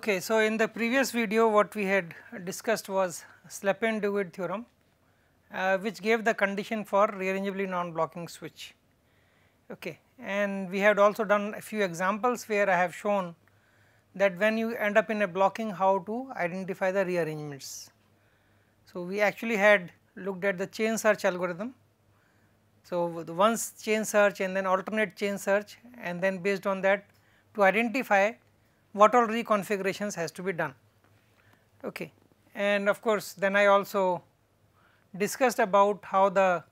Okay, so in the previous video what we had discussed was Sleppen-Dewitt theorem uh, which gave the condition for rearrangeably non-blocking switch. Okay, and we had also done a few examples where I have shown that when you end up in a blocking how to identify the rearrangements. So, we actually had looked at the chain search algorithm. So, once chain search and then alternate chain search and then based on that to identify what all reconfigurations has to be done. Okay. And of course, then I also discussed about how the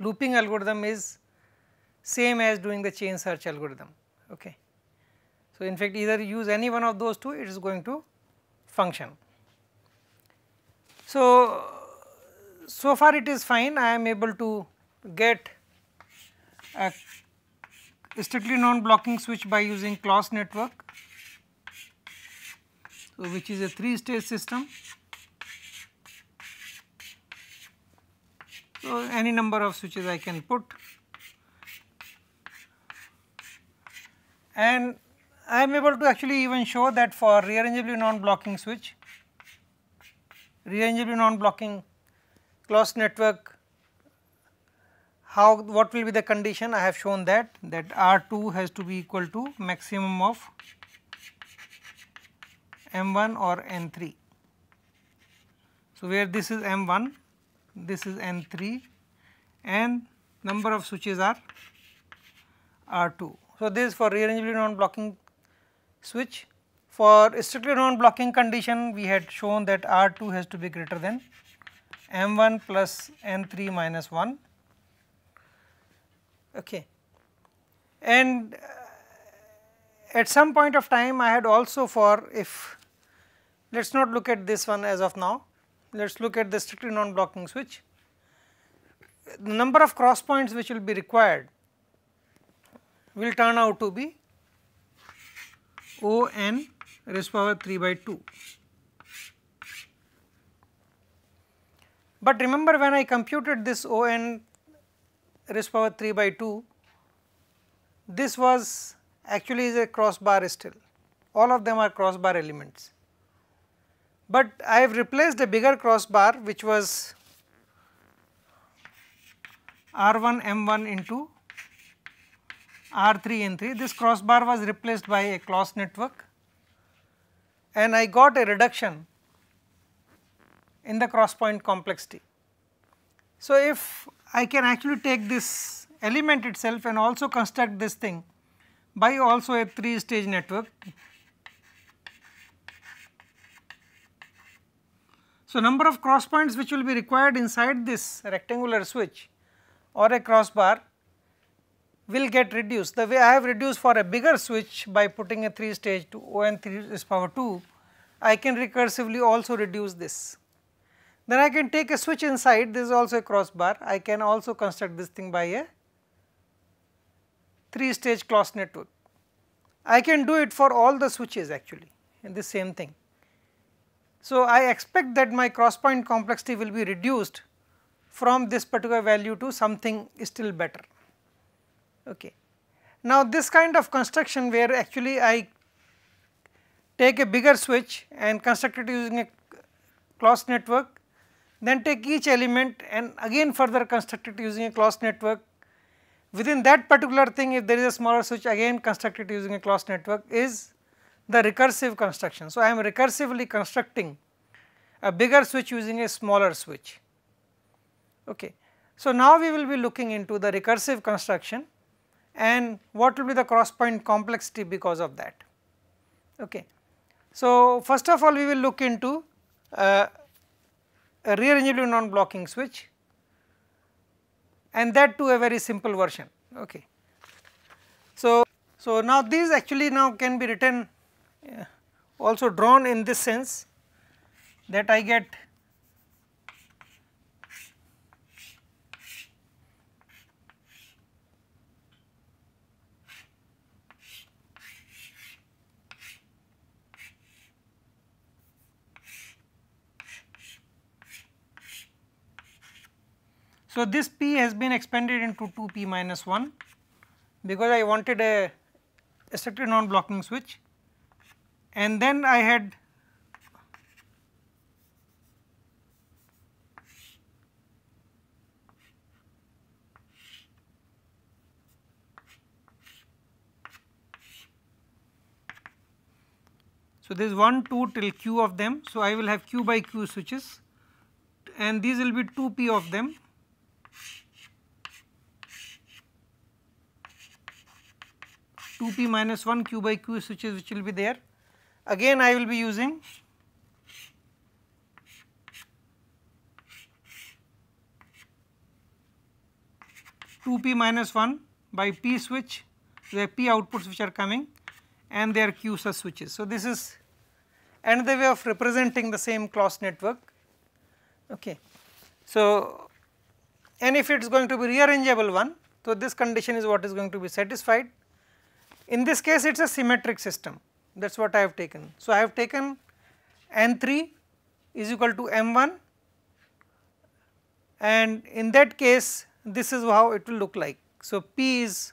looping algorithm is same as doing the chain search algorithm. Okay. So, in fact, either use any one of those two it is going to function. So, so far it is fine I am able to get a strictly non-blocking switch by using class network which is a three stage system. So, any number of switches I can put and I am able to actually even show that for rearrangeably non-blocking switch, rearrangeably non-blocking closed network, how what will be the condition I have shown that that R2 has to be equal to maximum of M1 or N3. So, where this is M1, this is N3 and number of switches are R2. So, this is for rearrangeably non-blocking switch. For strictly non-blocking condition, we had shown that R2 has to be greater than M1 plus N3 minus 1. Okay. And uh, at some point of time, I had also for if let us not look at this one as of now, let us look at the strictly non-blocking switch. The number of cross points which will be required will turn out to be O n raised power 3 by 2. But remember when I computed this O n raised power 3 by 2, this was actually is a crossbar still, all of them are crossbar elements but I have replaced a bigger crossbar which was R1 M1 into R3 N3. This crossbar was replaced by a cross network and I got a reduction in the cross point complexity. So, if I can actually take this element itself and also construct this thing by also a 3 stage network So, number of cross points which will be required inside this rectangular switch or a crossbar will get reduced. The way I have reduced for a bigger switch by putting a 3 stage to ON 3 is power 2, I can recursively also reduce this. Then I can take a switch inside, this is also a crossbar, I can also construct this thing by a 3 stage cross network. I can do it for all the switches actually in the same thing. So, I expect that my cross point complexity will be reduced from this particular value to something still better. Okay. Now, this kind of construction where actually I take a bigger switch and construct it using a closed network, then take each element and again further construct it using a closed network. Within that particular thing if there is a smaller switch again construct it using a closed network is the recursive construction. So, I am recursively constructing a bigger switch using a smaller switch. Okay. So, now we will be looking into the recursive construction and what will be the cross point complexity because of that. Okay. So, first of all we will look into uh, a rearrangeable non-blocking switch and that to a very simple version. Okay. So, so now these actually now can be written also drawn in this sense that I get So, this p has been expanded into 2 p minus 1 because I wanted a, a non blocking switch and then I had So, there is 1, 2 till q of them. So, I will have q by q switches and these will be 2p of them. two p minus 1 q by q switches which will be there Again I will be using two p minus 1 by p switch their p outputs which are coming and their q sus switches. So, this is another way of representing the same class network. Okay. So, and if it is going to be rearrangeable one, so this condition is what is going to be satisfied. In this case, it is a symmetric system that is what I have taken. So, I have taken N3 is equal to M1 and in that case this is how it will look like. So, P is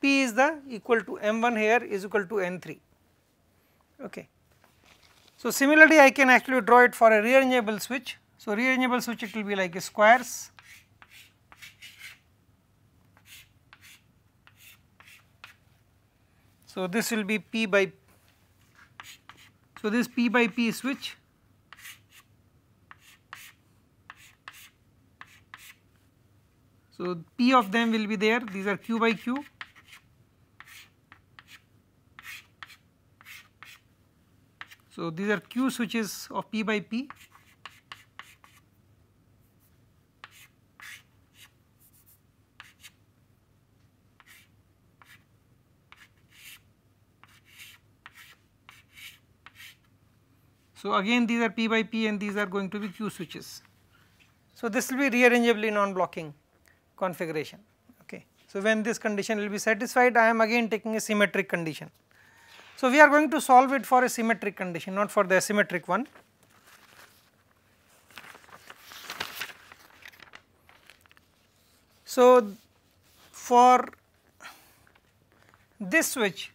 P is the equal to M1 here is equal to N3. Okay. So, similarly I can actually draw it for a rearrangeable switch. So, rearrangeable switch it will be like squares So, this will be P by so this P by P switch So P of them will be there, these are Q by Q. So these are Q switches of P by P So, again these are P by P and these are going to be Q switches. So, this will be rearrangeably non-blocking configuration. Okay. So, when this condition will be satisfied I am again taking a symmetric condition. So, we are going to solve it for a symmetric condition not for the asymmetric one. So, for this switch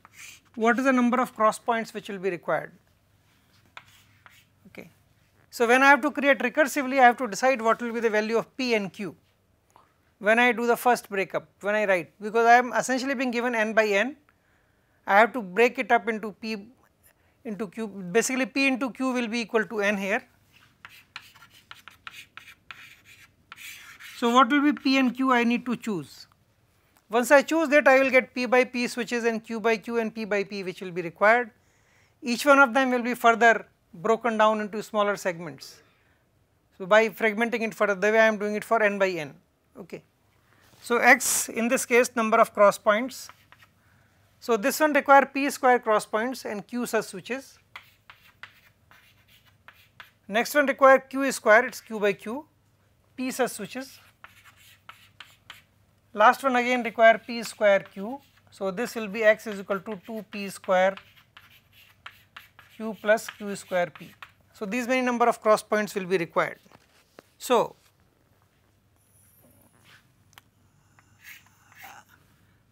what is the number of cross points which will be required? So, when I have to create recursively, I have to decide what will be the value of P and Q when I do the first breakup, when I write, because I am essentially being given n by n, I have to break it up into P into Q, basically P into Q will be equal to n here. So, what will be P and Q I need to choose? Once I choose that I will get P by P switches and Q by Q and P by P which will be required. Each one of them will be further broken down into smaller segments. So, by fragmenting it further the way I am doing it for n by n ok. So, x in this case number of cross points. So, this one require p square cross points and q such switches. Next one require q square it is q by q p such switches. Last one again require p square q. So, this will be x is equal to 2 p square q plus q square p. So, these many number of cross points will be required. So,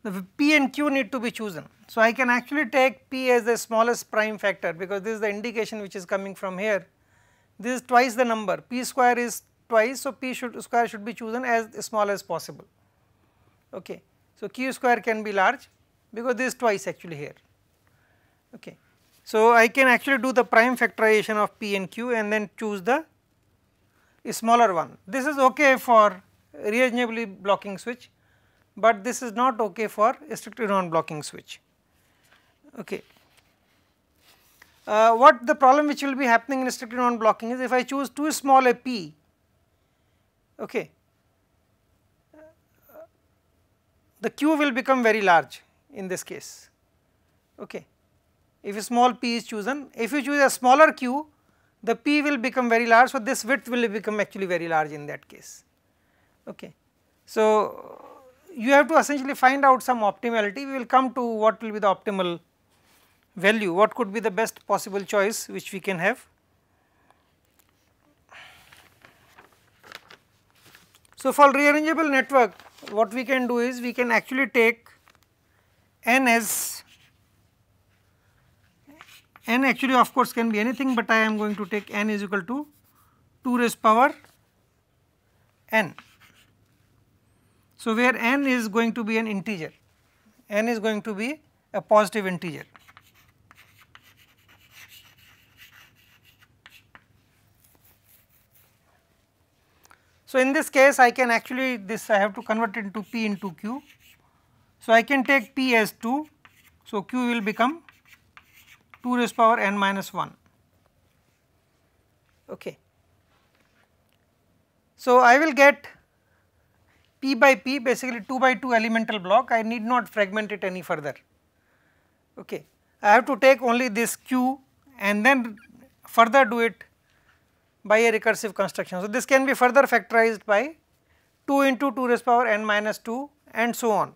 the p and q need to be chosen. So, I can actually take p as the smallest prime factor because this is the indication which is coming from here. This is twice the number p square is twice. So, p should, square should be chosen as small as possible. Okay. So, q square can be large because this is twice actually here. Okay. So, I can actually do the prime factorization of P and Q and then choose the smaller one. This is okay for reasonably blocking switch, but this is not okay for strictly non-blocking switch. Okay. Uh, what the problem which will be happening in strictly non-blocking is if I choose too small a p, okay, the q will become very large in this case. Okay if a small p is chosen. If you choose a smaller q, the p will become very large. So, this width will become actually very large in that case. Okay. So, you have to essentially find out some optimality. We will come to what will be the optimal value, what could be the best possible choice which we can have. So, for rearrangeable network what we can do is we can actually take n as n actually of course can be anything, but I am going to take n is equal to 2 raised power n. So, where n is going to be an integer, n is going to be a positive integer. So, in this case I can actually this I have to convert it into p into q. So, I can take p as 2. So, q will become 2 raised power n minus 1. Okay. So, I will get p by p basically 2 by 2 elemental block I need not fragment it any further. Okay. I have to take only this q and then further do it by a recursive construction. So, this can be further factorized by 2 into 2 raised power n minus 2 and so on.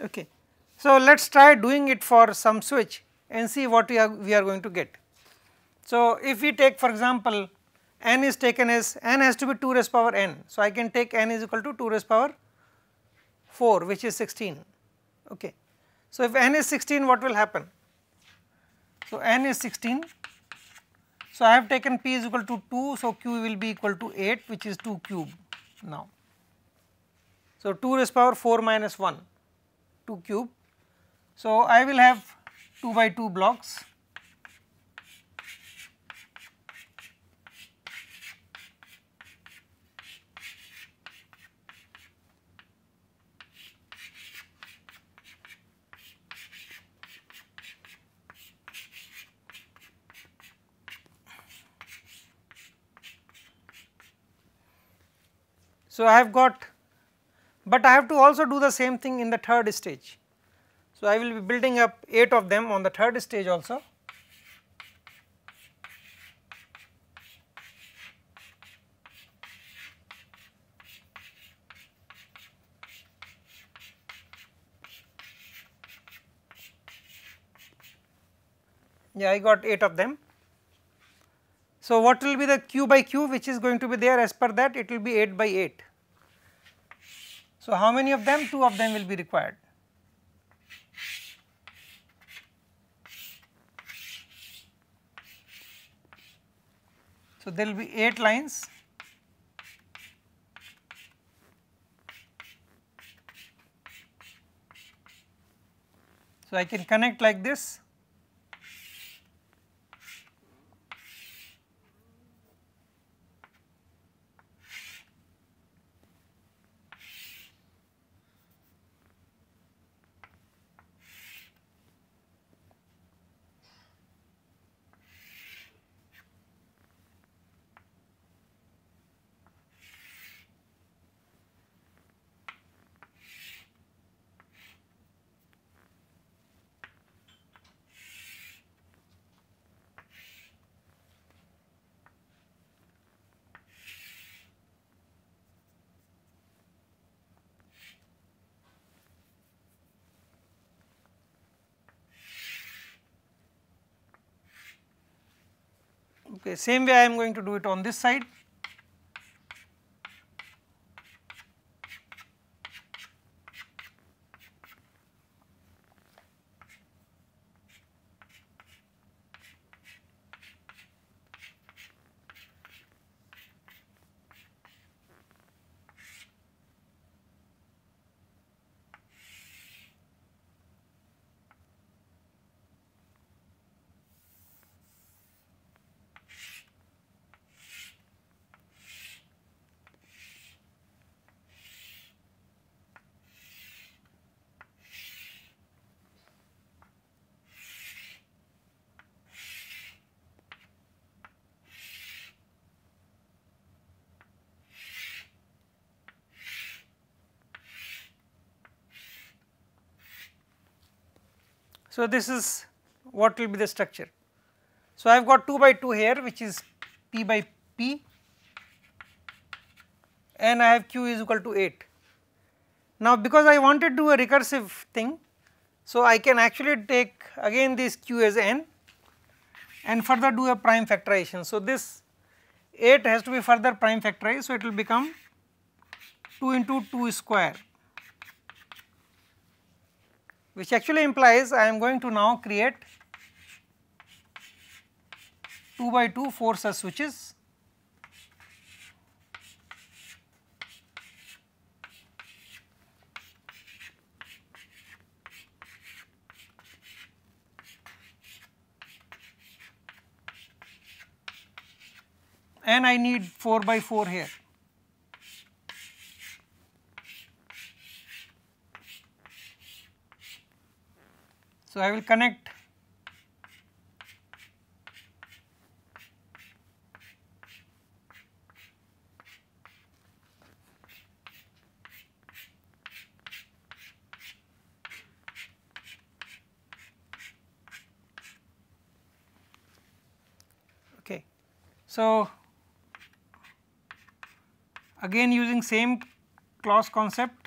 Okay. So, let us try doing it for some switch and see what we are, we are going to get. So, if we take for example, n is taken as n has to be 2 raised power n. So, I can take n is equal to 2 raised power 4 which is 16 okay. So, if n is 16 what will happen? So, n is 16. So, I have taken p is equal to 2. So, q will be equal to 8 which is 2 cube now. So, 2 raised power 4 minus 1 2 cube. So, I will have 2 by 2 blocks So, I have got, but I have to also do the same thing in the third stage. So, I will be building up 8 of them on the third stage also. Yeah, I got 8 of them. So, what will be the q by q which is going to be there as per that it will be 8 by 8. So, how many of them? 2 of them will be required. So, there will be 8 lines So, I can connect like this Okay. Same way I am going to do it on this side So, this is what will be the structure. So, I have got 2 by 2 here which is P by P and I have Q is equal to 8. Now, because I wanted to do a recursive thing, so I can actually take again this Q as n and further do a prime factorization. So, this 8 has to be further prime factorized, so it will become 2 into 2 square which actually implies I am going to now create 2 by 2 forces switches and I need 4 by 4 here. So, I will connect okay. So, again using same clause concept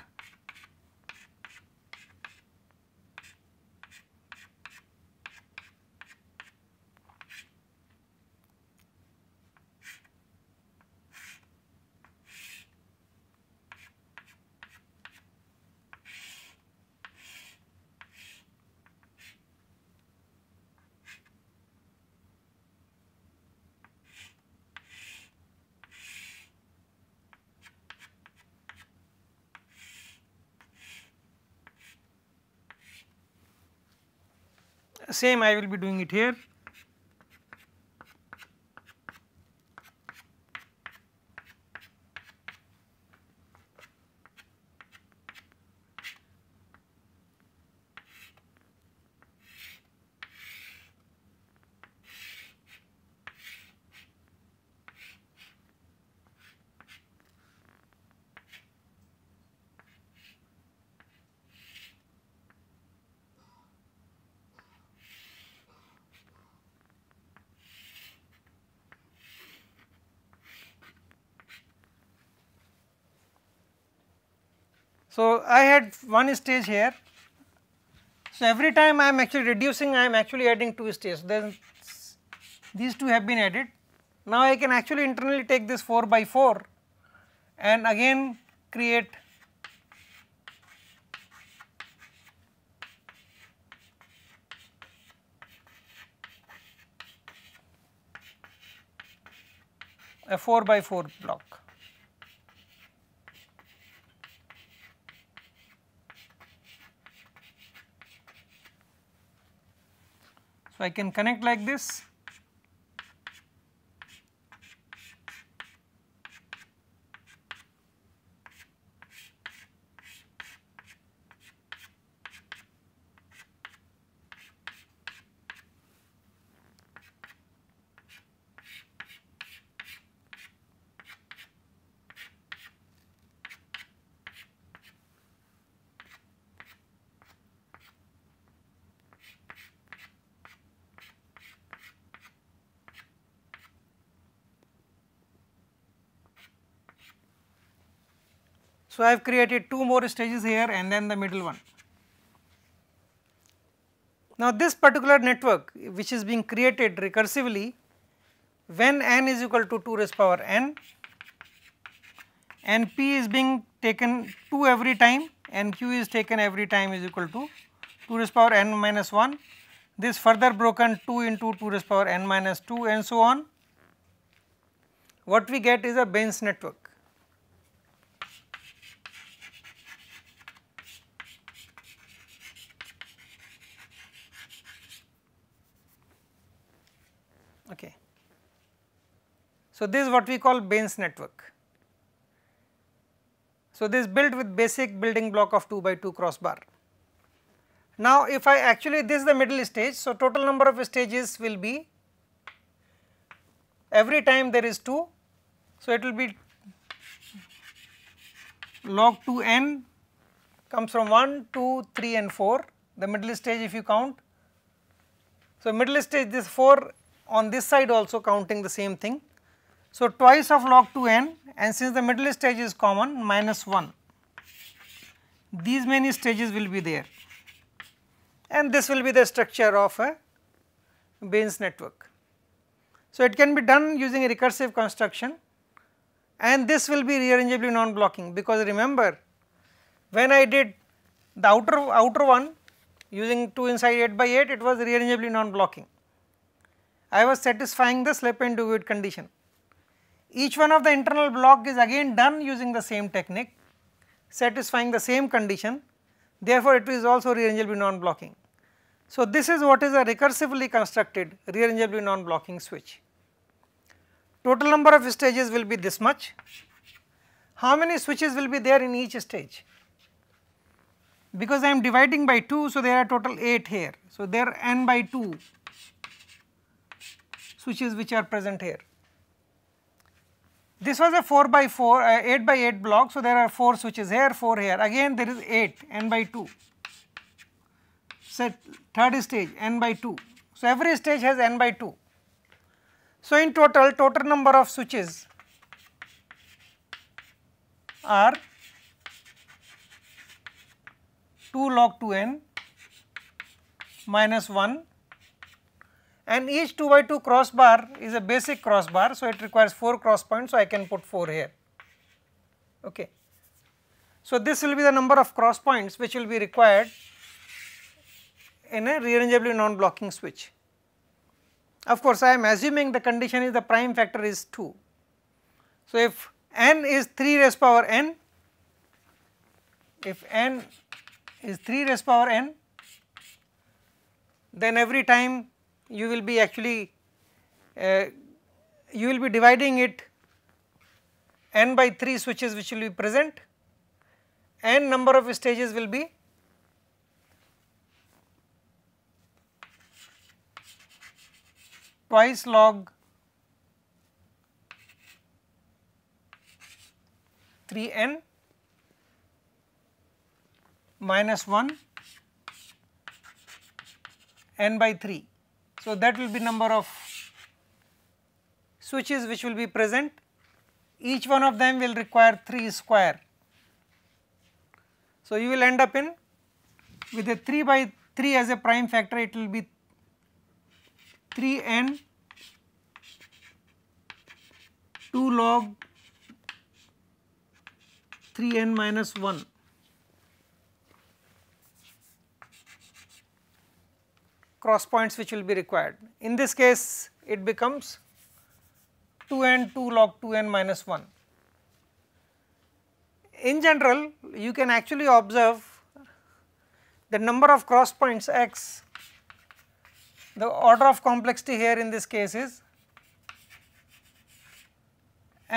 same I will be doing it here So, I had one stage here. So, every time I am actually reducing I am actually adding two stages then these two have been added. Now, I can actually internally take this 4 by 4 and again create a 4 by 4 block. So, I can connect like this So, I have created two more stages here and then the middle one. Now, this particular network which is being created recursively when n is equal to 2 raised power n and p is being taken 2 every time and q is taken every time is equal to 2 raised power n minus 1 this further broken 2 into 2 raised power n minus 2 and so on. What we get is a Bench network. So, this is what we call Baynes network. So, this is built with basic building block of 2 by 2 crossbar. Now, if I actually this is the middle stage, so total number of stages will be every time there is 2, so it will be log 2 n comes from 1, 2, 3 and 4 the middle stage if you count. So, middle stage this 4 on this side also counting the same thing. So, twice of log 2 n and since the middle stage is common minus 1, these many stages will be there and this will be the structure of a Bayes network. So, it can be done using a recursive construction and this will be rearrangeably non-blocking because remember when I did the outer, outer one using 2 inside 8 by 8 it was rearrangeably non-blocking. I was satisfying the slip and do it condition. Each one of the internal block is again done using the same technique satisfying the same condition therefore it is also rear non-blocking. So, this is what is a recursively constructed rear non-blocking switch. Total number of stages will be this much. How many switches will be there in each stage? Because I am dividing by 2, so there are total 8 here. So, there are n by 2 switches which are present here. This was a 4 by 4, uh, 8 by 8 block. So, there are 4 switches here, 4 here. Again, there is 8, n by 2. So, third stage, n by 2. So, every stage has n by 2. So, in total, total number of switches are 2 log 2 n minus 1 and each 2 by 2 crossbar is a basic crossbar. So, it requires 4 cross points. So, I can put 4 here. Okay. So, this will be the number of cross points which will be required in a rearrangeably non-blocking switch. Of course, I am assuming the condition is the prime factor is 2. So, if n is 3 raised power n, if n is 3 raised power n, then every time you will be actually uh, you will be dividing it n by 3 switches which will be present n number of stages will be twice log 3n minus 1 n by 3 so, that will be number of switches which will be present each one of them will require 3 square. So, you will end up in with a 3 by 3 as a prime factor it will be 3 n 2 log 3 n minus 1 cross points which will be required. In this case it becomes 2n 2 log 2n minus 1. In general you can actually observe the number of cross points x the order of complexity here in this case is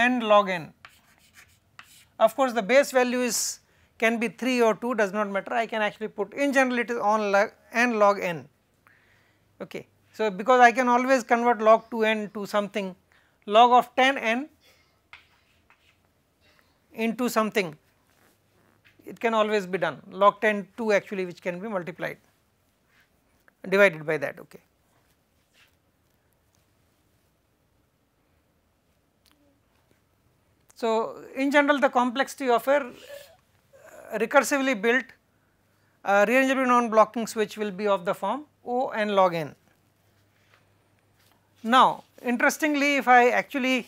n log n. Of course, the base value is can be 3 or 2 does not matter I can actually put in general it is on log n log n okay. So, because I can always convert log 2n to something log of 10n into something it can always be done log 10 2 actually which can be multiplied divided by that okay. So, in general the complexity of a uh, recursively built uh, non blocking switch will be of the form O n log n. Now, interestingly if I actually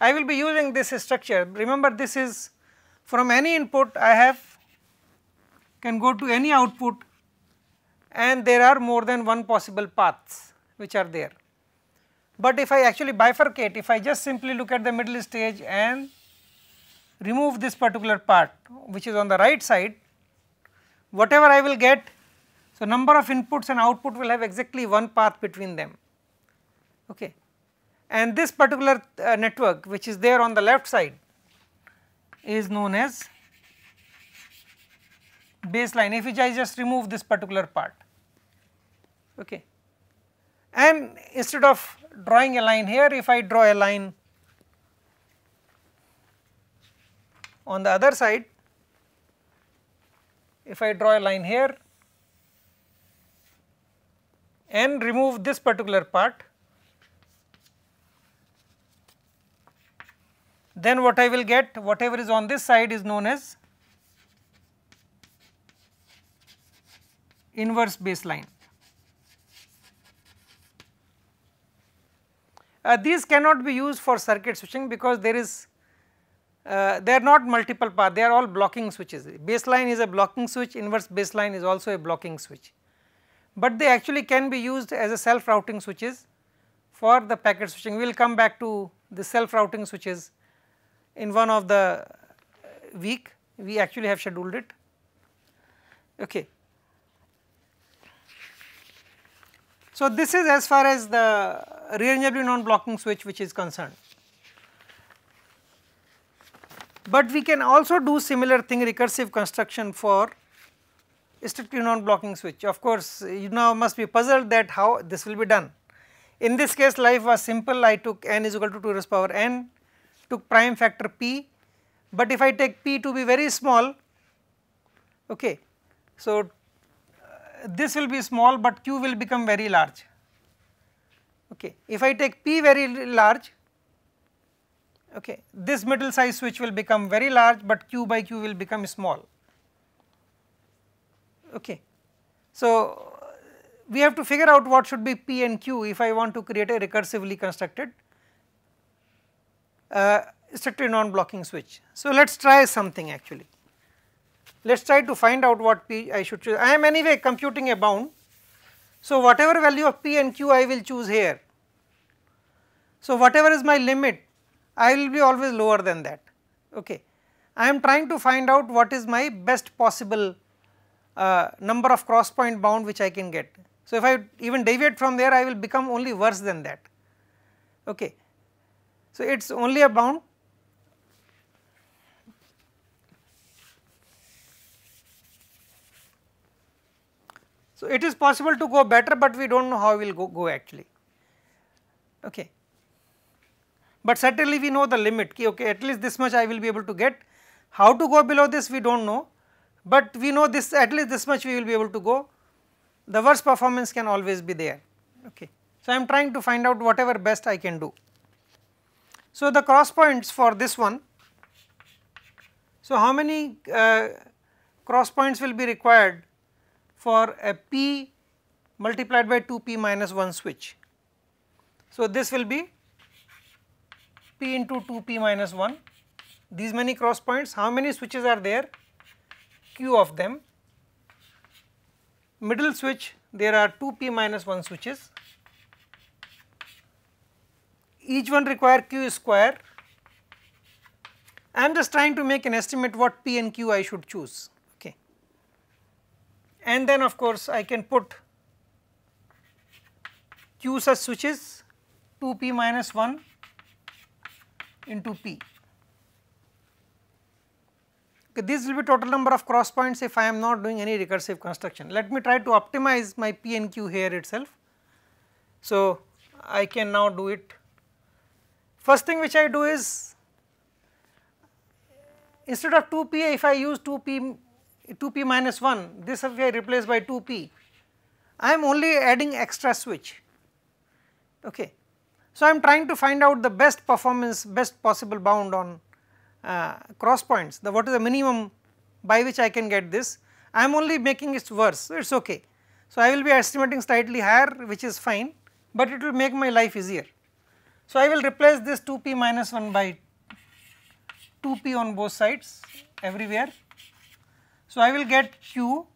I will be using this structure remember this is from any input I have can go to any output and there are more than one possible paths which are there. But if I actually bifurcate if I just simply look at the middle stage and remove this particular part which is on the right side whatever I will get so, number of inputs and output will have exactly one path between them okay. And this particular uh, network which is there on the left side is known as baseline if I just remove this particular part okay. And instead of drawing a line here if I draw a line on the other side if I draw a line here n remove this particular part, then what I will get whatever is on this side is known as inverse baseline. Uh, these cannot be used for circuit switching because there is uh, they are not multiple path they are all blocking switches baseline is a blocking switch inverse baseline is also a blocking switch but they actually can be used as a self routing switches for the packet switching. We will come back to the self routing switches in one of the uh, week, we actually have scheduled it. Okay. So, this is as far as the rearrangeably non blocking switch which is concerned. But we can also do similar thing recursive construction for strictly non-blocking switch. Of course, you now must be puzzled that how this will be done. In this case life was simple, I took n is equal to 2 raised the power n, took prime factor p, but if I take p to be very small, okay. So, uh, this will be small but q will become very large, okay. If I take p very large, okay, this middle size switch will become very large but q by q will become small okay. So, we have to figure out what should be P and Q if I want to create a recursively constructed uh, strictly non-blocking switch. So, let us try something actually. Let us try to find out what P I should choose. I am anyway computing a bound. So, whatever value of P and Q I will choose here. So, whatever is my limit I will be always lower than that. Okay. I am trying to find out what is my best possible uh, number of cross point bound which I can get. So, if I even deviate from there I will become only worse than that. Okay. So, it is only a bound So, it is possible to go better, but we do not know how we will go, go actually. Okay. But certainly we know the limit, okay, at least this much I will be able to get. How to go below this we do not know, but we know this at least this much we will be able to go the worst performance can always be there okay. So, I am trying to find out whatever best I can do. So, the cross points for this one, so how many uh, cross points will be required for a p multiplied by 2p minus 1 switch. So, this will be p into 2p minus 1 these many cross points how many switches are there q of them. Middle switch there are 2 p minus 1 switches, each one require q square. I am just trying to make an estimate what p and q I should choose okay. And then of course I can put q such switches 2p minus 1 into p. Okay, will be total number of cross points if I am not doing any recursive construction. Let me try to optimize my P and Q here itself. So, I can now do it. First thing which I do is instead of 2p if I use 2p 2p minus 1 this will I replace by 2p I am only adding extra switch okay. So, I am trying to find out the best performance best possible bound on uh, cross points the what is the minimum by which I can get this I am only making it worse so it is okay. So, I will be estimating slightly higher which is fine but it will make my life easier. So, I will replace this 2p minus 1 by 2p on both sides everywhere. So, I will get q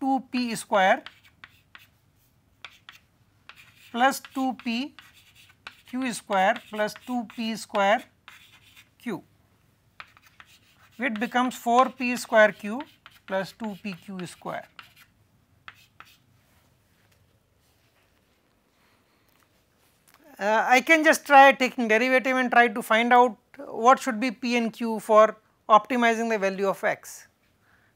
2p square plus 2p q square plus 2p square q. It becomes 4p square q plus 2pq square. Uh, I can just try taking derivative and try to find out what should be p and q for optimizing the value of x.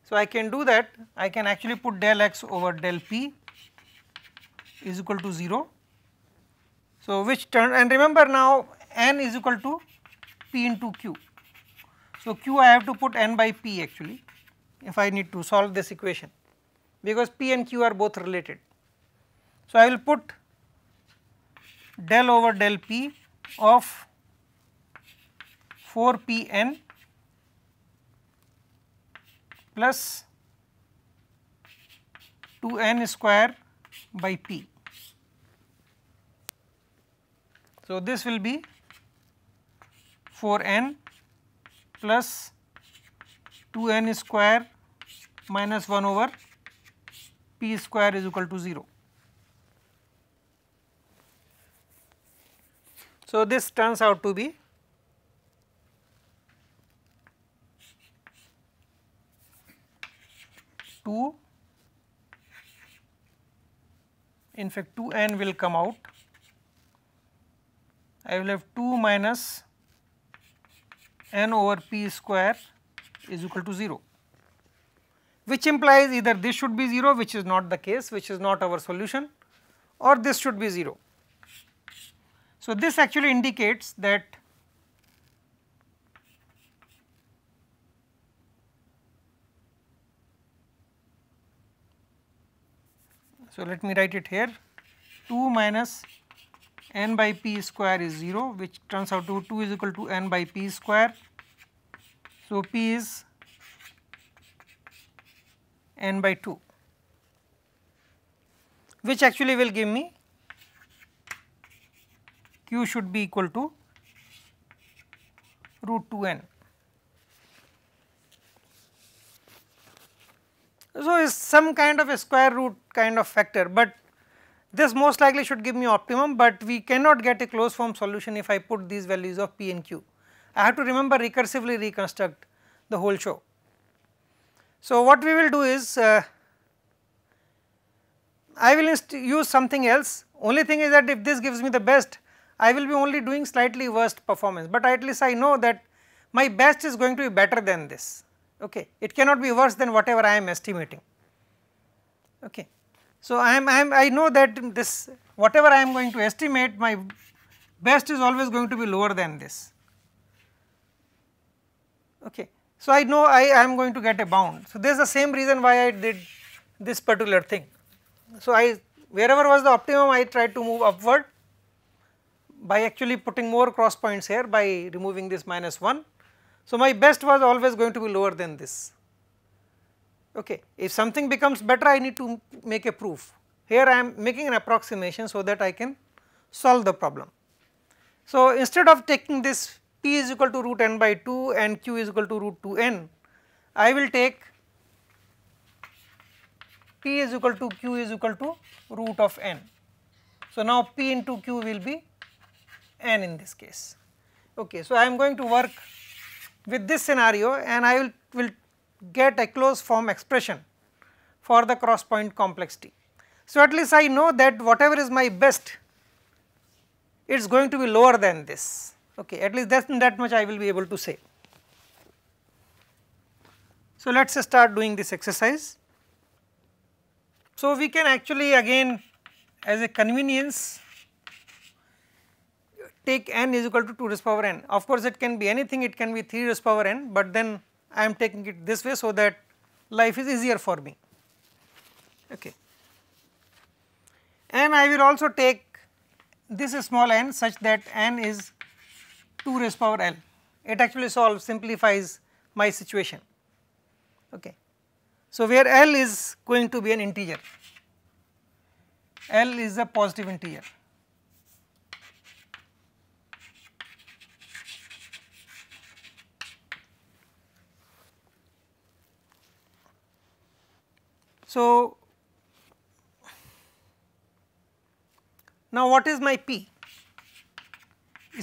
So, I can do that I can actually put del x over del p is equal to 0 so, which turn and remember now n is equal to p into q. So, q I have to put n by p actually if I need to solve this equation because p and q are both related. So, I will put del over del p of 4 p n plus 2 n square by p. So, this will be 4 n plus 2 n square minus 1 over p square is equal to 0. So, this turns out to be two in fact 2 n will come out I will have 2 minus n over p square is equal to 0 which implies either this should be 0 which is not the case which is not our solution or this should be 0. So, this actually indicates that So, let me write it here 2 minus n by p square is 0 which turns out to 2 is equal to n by p square. So, p is n by 2 which actually will give me q should be equal to root 2 n. So, it's some kind of a square root kind of factor, but this most likely should give me optimum, but we cannot get a closed form solution if I put these values of p and q. I have to remember recursively reconstruct the whole show. So, what we will do is uh, I will use something else only thing is that if this gives me the best I will be only doing slightly worst performance, but at least I know that my best is going to be better than this okay it cannot be worse than whatever I am estimating okay. So, I am, I am I know that this whatever I am going to estimate my best is always going to be lower than this. Okay. So, I know I, I am going to get a bound. So, this is the same reason why I did this particular thing. So, I wherever was the optimum I tried to move upward by actually putting more cross points here by removing this minus 1. So, my best was always going to be lower than this. Okay. If something becomes better I need to make a proof. Here I am making an approximation so that I can solve the problem. So, instead of taking this p is equal to root n by 2 and q is equal to root 2 n, I will take p is equal to q is equal to root of n. So, now p into q will be n in this case. Okay, so, I am going to work with this scenario and I will, will get a closed form expression for the cross point complexity. So, at least I know that whatever is my best it is going to be lower than this okay at least that, that much I will be able to say. So, let us start doing this exercise. So, we can actually again as a convenience take n is equal to 2 raised power n. Of course, it can be anything, it can be 3 raised power n, but then I am taking it this way so that life is easier for me. Okay. And I will also take this small n such that n is 2 raised power L. It actually solves simplifies my situation. Okay. So, where L is going to be an integer, L is a positive integer. So, now what is my p?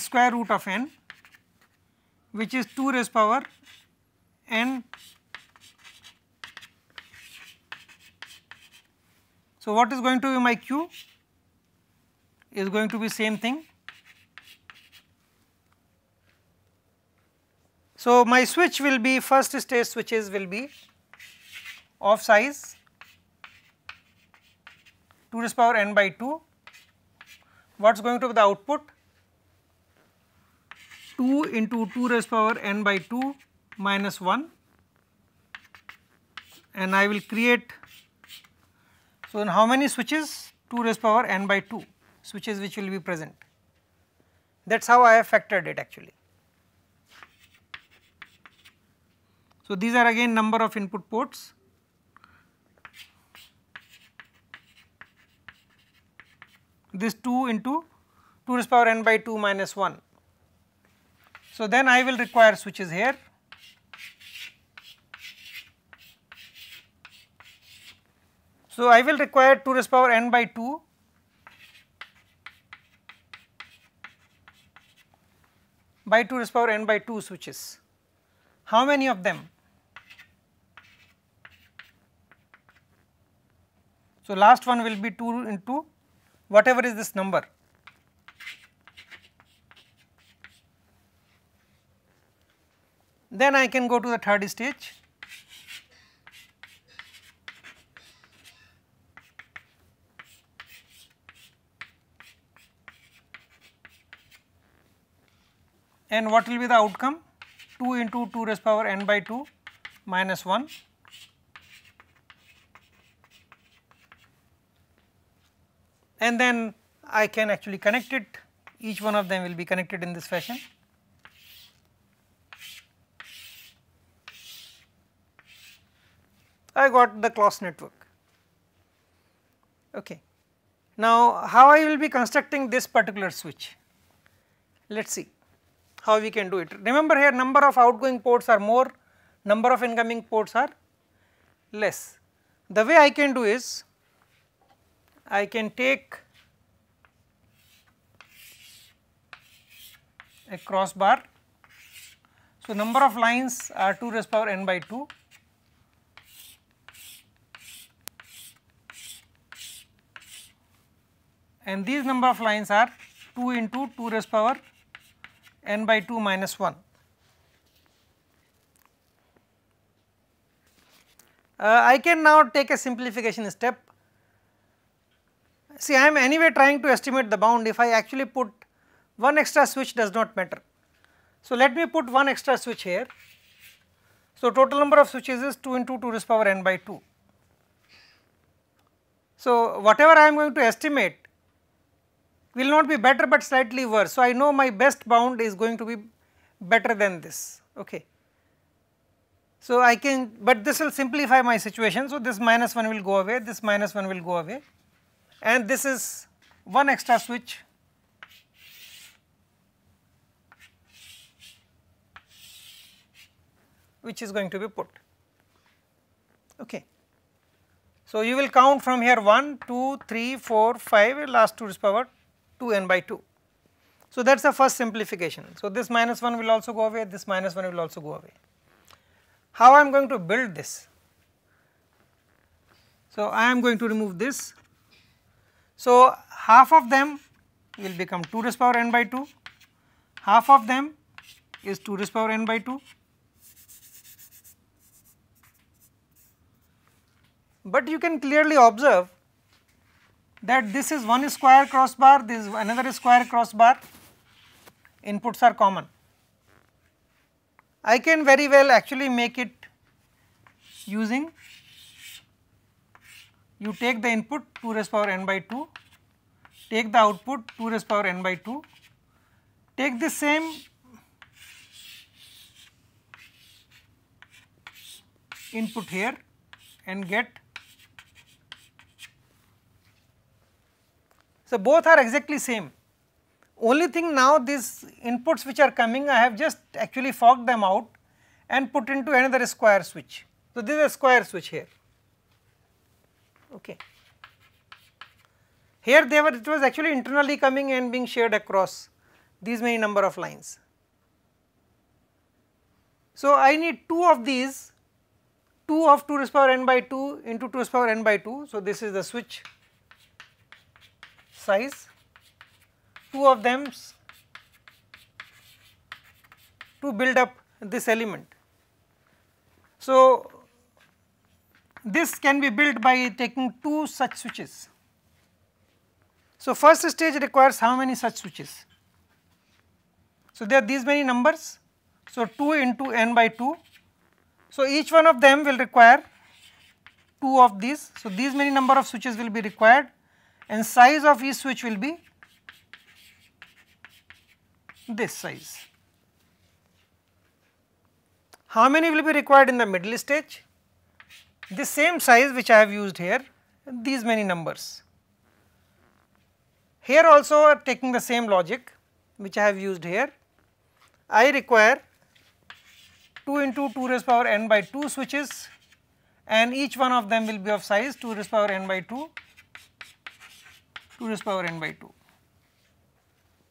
Square root of n which is 2 raised power n. So, what is going to be my q? Is going to be same thing. So, my switch will be first stage switches will be of size 2 raised power n by 2. What is going to be the output? 2 into 2 raised power n by 2 minus 1 and I will create. So, in how many switches? 2 raised power n by 2 switches which will be present. That is how I have factored it actually. So, these are again number of input ports. this 2 into 2 raised power n by 2 minus 1. So, then I will require switches here. So, I will require 2 raised power n by 2 by 2 raised power n by 2 switches. How many of them? So, last one will be 2 into whatever is this number then I can go to the third stage. And what will be the outcome? 2 into 2 raised power n by 2 minus 1 and then I can actually connect it each one of them will be connected in this fashion. I got the class network. Okay. Now, how I will be constructing this particular switch? Let us see how we can do it. Remember here number of outgoing ports are more, number of incoming ports are less. The way I can do is I can take a crossbar. So, number of lines are 2 raised power n by 2. and these number of lines are 2 into 2 raised power n by 2 minus 1. Uh, I can now take a simplification step see I am anyway trying to estimate the bound if I actually put one extra switch does not matter. So, let me put one extra switch here. So, total number of switches is 2 into 2 to the power n by 2. So, whatever I am going to estimate will not be better but slightly worse. So, I know my best bound is going to be better than this. Okay. So, I can but this will simplify my situation. So, this minus 1 will go away, this minus 1 will go away and this is one extra switch. which is going to be put. Okay. So, you will count from here 1, 2, 3, 4, 5, last 2 is power 2 n by 2. So, that is the first simplification. So, this minus 1 will also go away, this minus 1 will also go away. How I am going to build this? So, I am going to remove this so, half of them will become 2 raised power n by 2, half of them is 2 raised power n by 2. But you can clearly observe that this is one square crossbar, this is another square crossbar, inputs are common. I can very well actually make it using you take the input 2 raise power n by 2, take the output 2 raise power n by 2, take the same input here and get. So, both are exactly same. Only thing now these inputs which are coming I have just actually forked them out and put into another square switch. So, this is a square switch here. Okay. Here they were it was actually internally coming and being shared across these many number of lines. So, I need 2 of these 2 of 2 to the power n by 2 into 2 to the power n by 2. So, this is the switch size 2 of them to build up this element. So, this can be built by taking two such switches. So, first stage requires how many such switches? So, there are these many numbers. So, 2 into n by 2. So, each one of them will require 2 of these. So, these many number of switches will be required and size of each switch will be this size. How many will be required in the middle stage? the same size which I have used here, these many numbers. Here also taking the same logic which I have used here, I require 2 into 2 raised power n by 2 switches and each one of them will be of size 2 raised power n by 2, 2 raised power n by 2.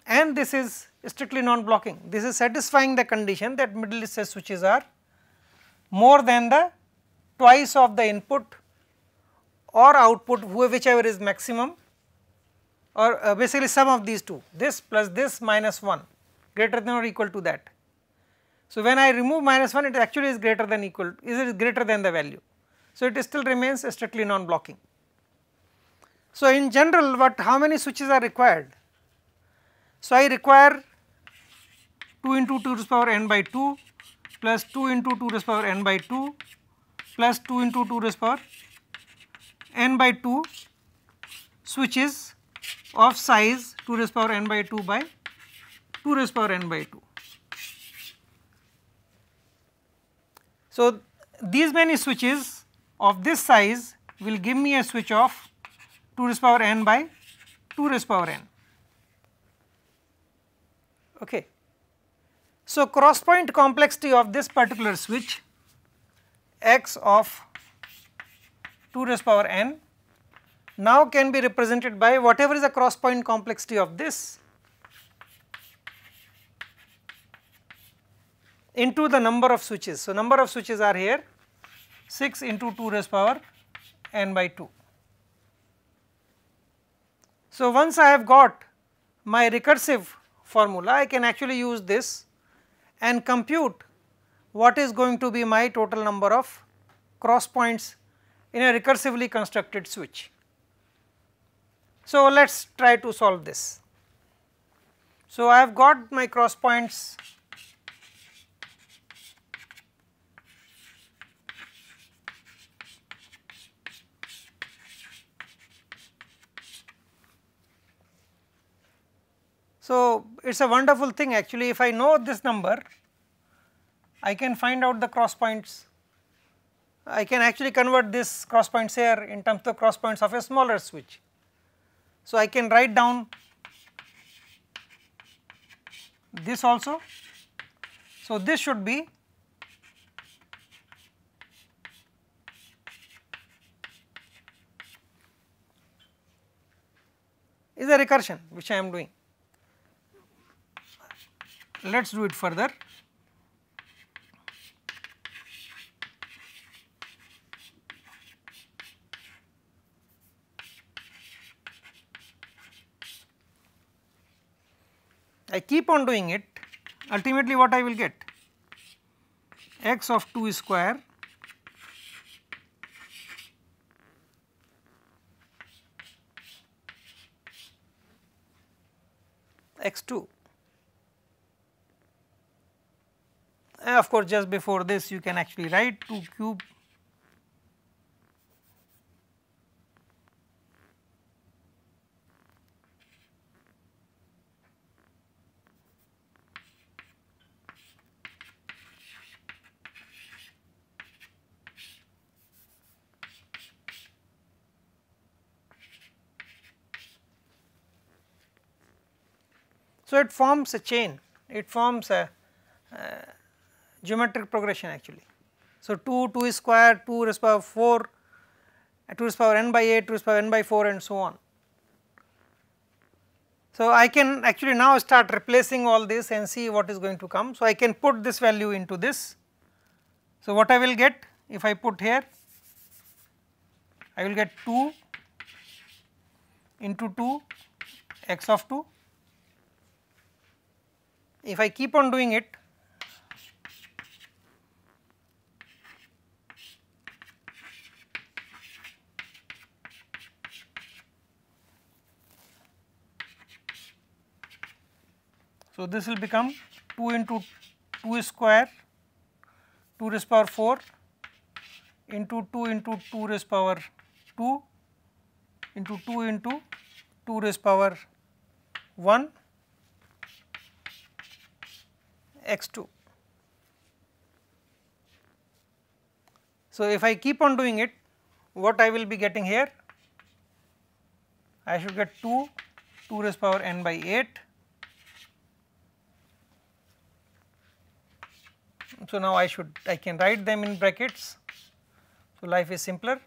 And this is strictly non-blocking, this is satisfying the condition that middle distance switches are more than the twice of the input or output whichever is maximum or uh, basically sum of these two this plus this minus 1 greater than or equal to that. So, when I remove minus 1 it actually is greater than equal is it greater than the value. So, it still remains strictly non blocking. So, in general what how many switches are required? So, I require 2 into 2 to the power n by 2 plus 2 into 2 to the power n by 2 plus 2 into 2 raised power n by 2 switches of size 2 raised power n by 2 by 2 raised power n by 2. So, these many switches of this size will give me a switch of 2 raised power n by 2 raised power n. Okay. So, cross point complexity of this particular switch x of 2 raised power n now can be represented by whatever is the cross point complexity of this into the number of switches. So, number of switches are here 6 into 2 raised power n by 2. So, once I have got my recursive formula I can actually use this and compute what is going to be my total number of cross points in a recursively constructed switch. So, let us try to solve this. So, I have got my cross points So, it is a wonderful thing actually if I know this number I can find out the cross points. I can actually convert this cross points here in terms of cross points of a smaller switch. So, I can write down this also. So, this should be is a recursion which I am doing. Let us do it further. I keep on doing it ultimately what I will get x of 2 square x 2 eh, of course just before this you can actually write 2 cube it forms a chain, it forms a uh, geometric progression actually. So, 2, 2 is square, 2 raised power 4, uh, 2 raised power n by 8, 2 raised power n by 4 and so on. So, I can actually now start replacing all this and see what is going to come. So, I can put this value into this. So, what I will get if I put here, I will get 2 into 2 x of 2 if I keep on doing it So, this will become 2 into 2 square 2 raised power 4 into 2 into 2 raised power 2 into 2 into 2 raised power 1 x 2. So, if I keep on doing it what I will be getting here? I should get 2, 2 raised power n by 8. So, now I should I can write them in brackets. So, life is simpler.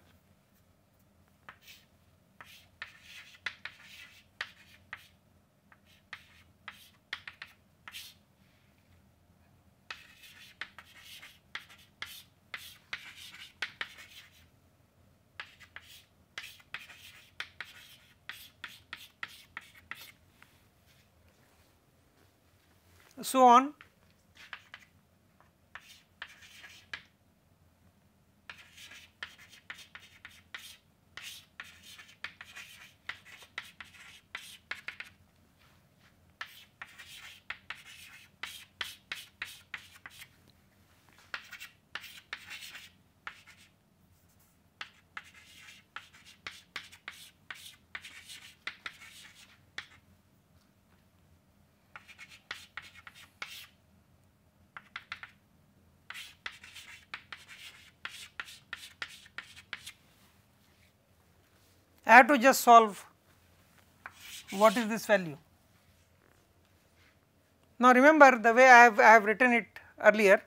so on I have to just solve what is this value. Now remember the way I have, I have written it earlier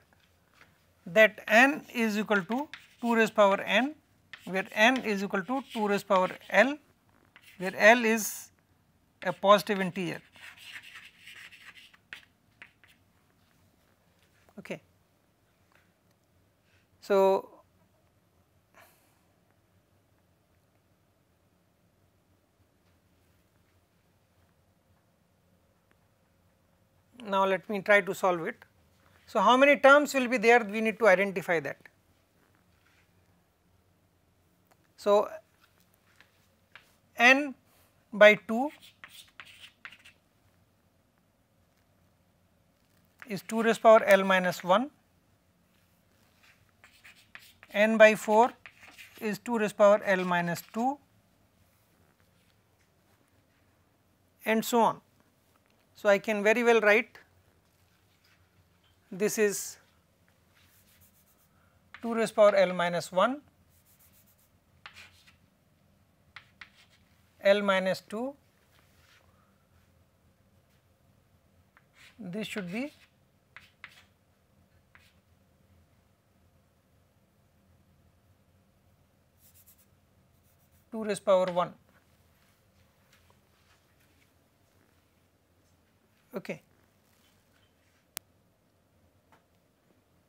that n is equal to 2 raised power n where n is equal to 2 raised power l where l is a positive integer. Okay. So, Now let me try to solve it. So how many terms will be there we need to identify that. So n by 2 is 2 raised power L minus 1, n by 4 is 2 raised power L minus 2 and so on. So, I can very well write this is 2 raised power L minus 1, L minus 2, this should be two raised power 1 Okay.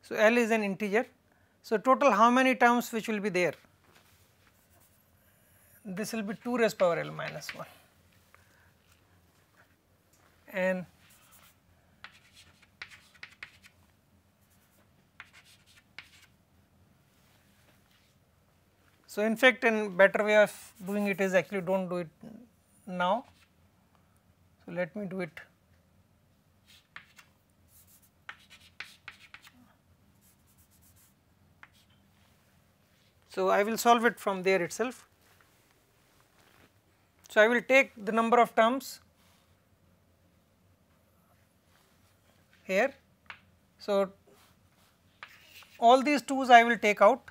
So, L is an integer. So, total how many terms which will be there? This will be 2 raised power L minus 1 and So, in fact, a better way of doing it is actually do not do it now. So, let me do it So, I will solve it from there itself. So, I will take the number of terms here. So, all these 2's I will take out.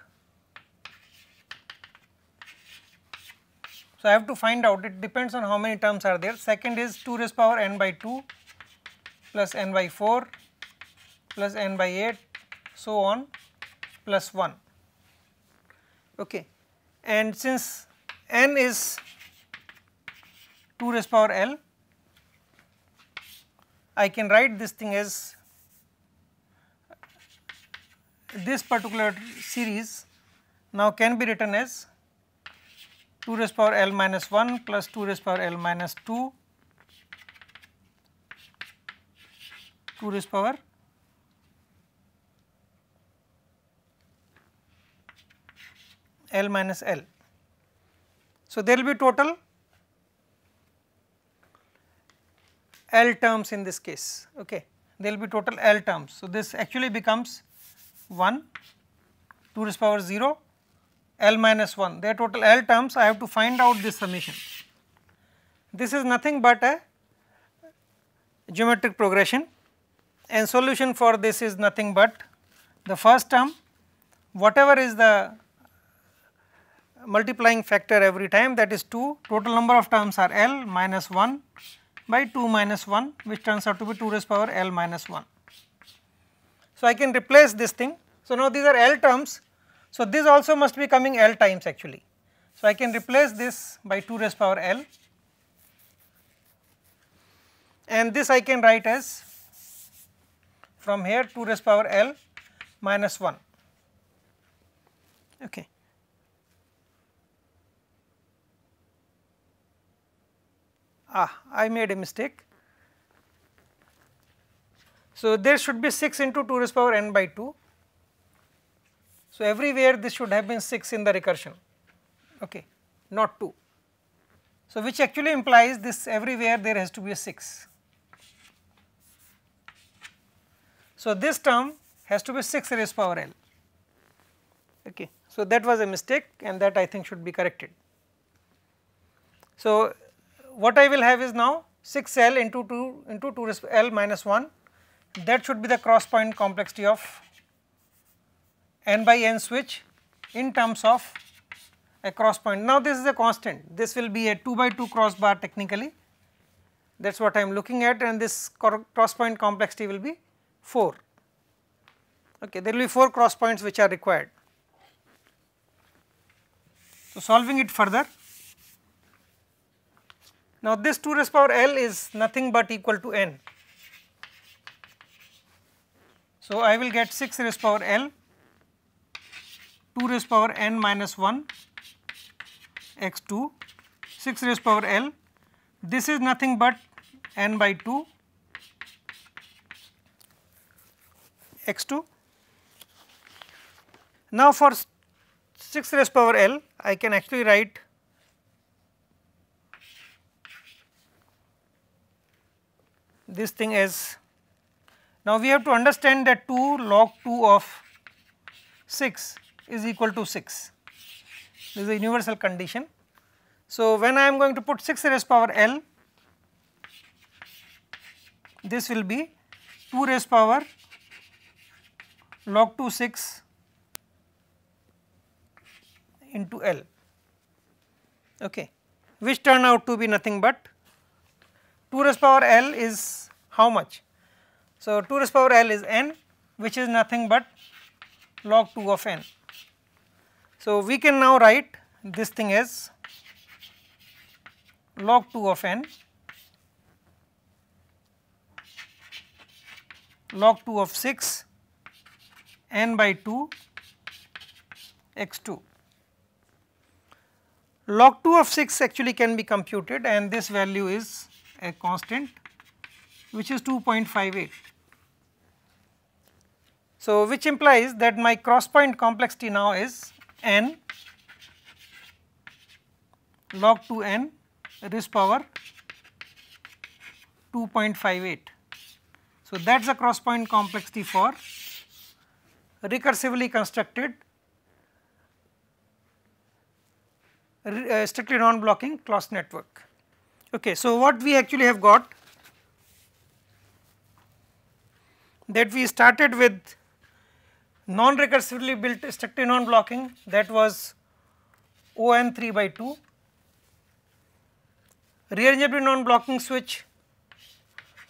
So, I have to find out it depends on how many terms are there second is 2 raised power n by 2 plus n by 4 plus n by 8 so on plus 1 okay. And since n is 2 raised power L, I can write this thing as this particular series now can be written as 2 raised power L minus 1 plus 2 raised power L minus 2, 2 raised power L minus L. So, there will be total L terms in this case, okay. there will be total L terms. So, this actually becomes 1, 2 to the power 0, L minus 1, their total L terms I have to find out this summation. This is nothing but a geometric progression and solution for this is nothing but the first term whatever is the multiplying factor every time that is 2 total number of terms are L minus 1 by 2 minus 1 which turns out to be 2 raised power L minus 1. So, I can replace this thing. So, now these are L terms. So, this also must be coming L times actually. So, I can replace this by 2 raised power L and this I can write as from here 2 raised power L minus 1. Okay. ah I made a mistake. So, there should be 6 into 2 raised power n by 2. So, everywhere this should have been 6 in the recursion okay not 2. So, which actually implies this everywhere there has to be a 6. So, this term has to be 6 raised power L. Okay. So, that was a mistake and that I think should be corrected. So, what I will have is now 6 L into 2 into 2 L minus 1 that should be the cross point complexity of n by n switch in terms of a cross point. Now, this is a constant this will be a 2 by 2 cross bar technically that is what I am looking at and this cross point complexity will be 4. Okay, there will be 4 cross points which are required. So, solving it further now, this 2 raised power L is nothing but equal to n. So, I will get 6 raised power L, 2 raised power n minus 1 x 2, 6 raised power L. This is nothing but n by 2 x 2. Now, for 6 raised power L, I can actually write this thing is. Now, we have to understand that 2 log 2 of 6 is equal to 6, this is a universal condition. So, when I am going to put 6 raised power L, this will be 2 raised power log 2 6 into L, okay, which turn out to be nothing but 2 raised power L is how much? So, 2 the power L is n which is nothing but log 2 of n. So, we can now write this thing as log 2 of n log 2 of 6 n by 2 x 2. Log 2 of 6 actually can be computed and this value is a constant which is 2.58. So, which implies that my cross point complexity now is n log 2 n raised power 2.58. So, that is the cross point complexity for recursively constructed uh, strictly non-blocking cross network. Okay, so what we actually have got that we started with non-recursively built structure non-blocking that was ON 3 by 2, rearrangeable non-blocking switch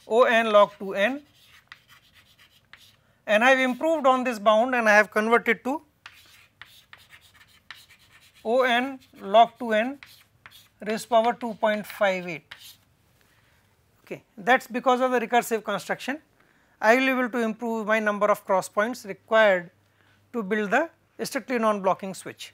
ON log 2N and I have improved on this bound and I have converted to ON log 2N raised power 2.58 okay that is because of the recursive construction. I will be able to improve my number of cross points required to build the strictly non-blocking switch.